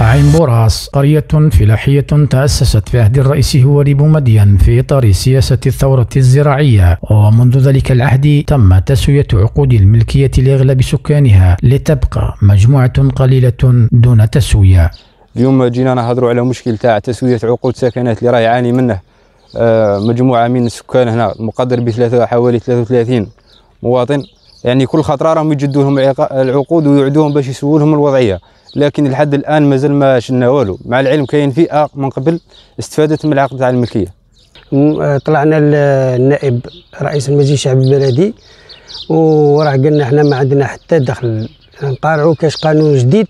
عين بوراس قرية فلاحية تأسست في عهد الرئيس هواري بومدين في إطار سياسة الثورة الزراعية ومنذ ذلك العهد تم تسوية عقود الملكية لأغلب سكانها لتبقى مجموعة قليلة دون تسوية اليوم جينا نهضروا على مشكل تاع تسوية عقود سكنات اللي راه يعاني منه آه، مجموعة من السكان هنا مقدر بثلاثة حوالي 33 مواطن يعني كل خطرة راهم يجدوا لهم العقود ويعدوهم باش يسووا لهم الوضعية لكن لحد الان مازال ما شلنا والو مع العلم كاين فئه من قبل استفادت من العقد تاع الملكيه آه، طلعنا آه، النائب رئيس المجلس الشعبي البلدي وراه قلنا حنا ما عندنا حتى دخل نقارعوا كاش قانون جديد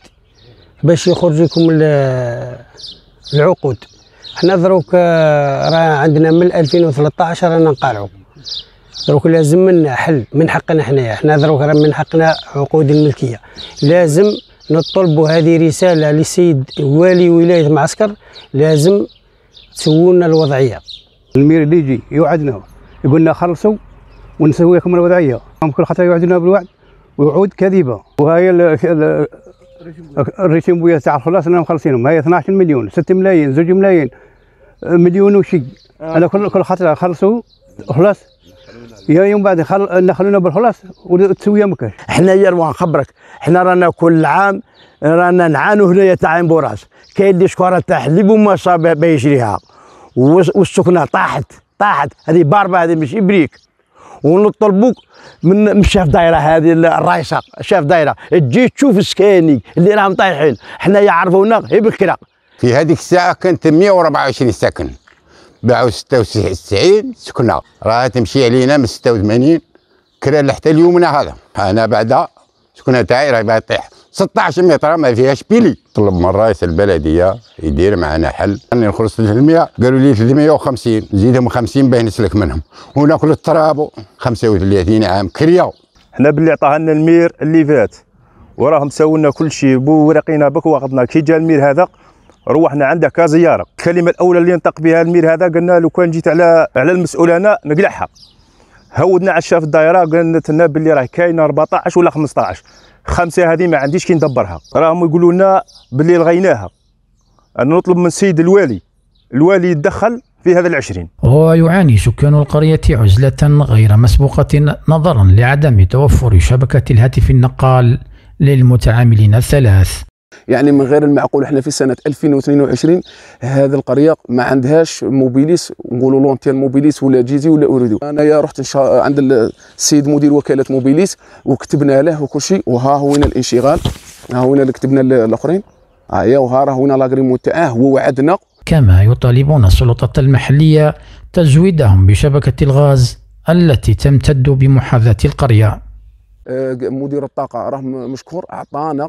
باش يخرج لكم آه، العقود حنا دروك راه عندنا من 2013 رانا نقارعوا دروك لازم لنا حل من حقنا حنايا حنا دروك راه من حقنا عقود الملكيه لازم نطلب هذه رسالة للسيد والي ولاية معسكر لازم تسولنا الوضعية المير اللي يجي يوعدنا يقول لنا خلصوا ونسوي لكم الوضعية كل خطر يوعدنا بالوعد وعود كذبة وهي الريشم بويا تاع خلاصنا مخلصينهم هي 12 مليون 6 ملايين 2 ملايين مليون وشي انا آه. كل كل خطره خلصوا خلاص يا يوم بعد خل... خلونا بالخلاص وتسوي مكان حنايا روان خبرك حنا رانا كل عام رانا نعانوا هنايا تاع عين بوراس كاين اللي شكوره تاع حليب وما صاب يشريها والسكنه طاحت طاحت هذه باربه هذه ماشي بريك ونطلبوك من شاف دايره هذه الرايسه شاف دايره تجي تشوف السكاني اللي راهم طايحين حنايا عرفونا غير بكره في هذيك الساعه كانت 124 ساكن باعوا 96 سكنه راه تمشي علينا من 86 كرا حتى اليومنا هذا انا بعدا سكنه تاعي راه تطيح 16 متر ما فيهاش بيلي طلب من رئيس البلديه يدير معنا حل راني نخلص 300 قالوا لي 350 نزيدهم 50 باه نسلك منهم وناكل التراب 35 عام كريا حنا باللي عطاها لنا المير اللي فات وراهم ساونا كل شيء بوراقينا بك واخذنا كي جا المير هذا روحنا عندها كزياره الكلمه الاولى اللي ينطق بها المير هذا قلنا لو كان جيت على على المسؤول انا نقلعها هودنا على الشاف الدائره قالت لنا باللي راه كاينه 14 ولا 15 خمسه هذه ما عنديش كي ندبرها راهم يقولوا لنا باللي لغيناها انا نطلب من السيد الوالي الوالي يتدخل في هذا العشرين ويعاني سكان القرية عزلة غير مسبوقة نظرا لعدم توفر شبكة الهاتف النقال للمتعاملين الثلاث يعني من غير المعقول احنا في سنه 2022 هذه القريه ما عندهاش موبيليس نقولوا لونتير موبيليس ولا جيزي ولا اوريدو انايا رحت نشا... عند السيد مدير وكاله موبيليس وكتبنا له وكل شيء وها هو هنا الانشغال ها هو هنا اللي كتبنا الاخرين ها هي وها راه هنا لاغريمو تاعه هو وعدنا كما يطالبون السلطات المحليه تزويدهم بشبكه الغاز التي تمتد بمحاذاه القريه آه، مدير الطاقه راه مشكور اعطانا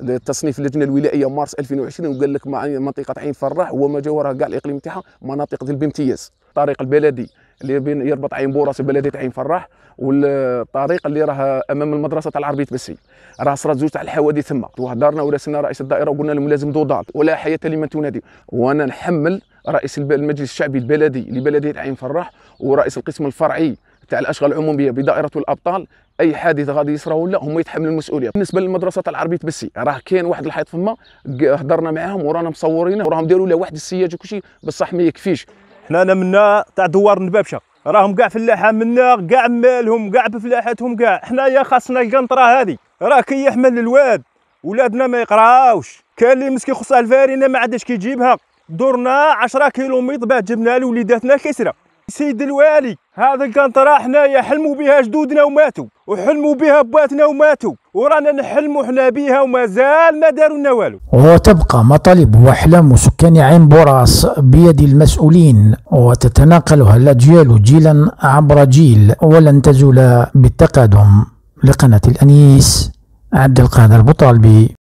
التصنيف اللجنه الولائيه مارس 2020 وقال لك منطقه عين فراح وما جاورها كاع الاقليم تاعها مناطق ذي بامتياز الطريق البلدي اللي بين يربط عين بوراس بلديه عين فراح والطريق اللي راه امام المدرسه تاع العربيه بسي راه صرات زوج تاع الحوادث تما وهدرنا وراسلنا رئيس الدائره وقلنا لهم لازم دودال ولا حياه لمن تنادي وانا نحمل رئيس المجلس الشعبي البلدي لبلديه عين فراح ورئيس القسم الفرعي تاع الاشغال العموميه بدائره الابطال اي حادث غادي يصرى ولا هم يتحملوا المسؤوليه بالنسبه للمدرسه تاع العربيه تبسي راه كاين واحد الحيط فما هضرنا معاهم ورانا مصورينه وراهم داروا له واحد السياج وكل شيء بصح ما يكفيش حنا انا منا تاع دوار النبابشه راهم كاع فلاحه منا كاع مالهم كاع بفلاحتهم كاع حنايا خاصنا القنطره هذه راه كي يحمل الواد ولادنا ما يقراوش كان اللي مسكي خصها الفارينه ما عادش كيجيبها درنا 10 كيلومتر باه جبنا لوليداتنا كسره سيد الوالي هذا كان طرا حنايا حلموا بها جدودنا وماتوا وحلموا بها باتنا وماتوا ورانا نحلموا حنا بها ومازال ما داروا لنا والو وتبقى مطالب واحلام سكان عين بوراس بيد المسؤولين وتتناقلها الاجيال جيلا عبر جيل ولن تزول بالتقادم لقناه الانيس عبد القادر بطالبي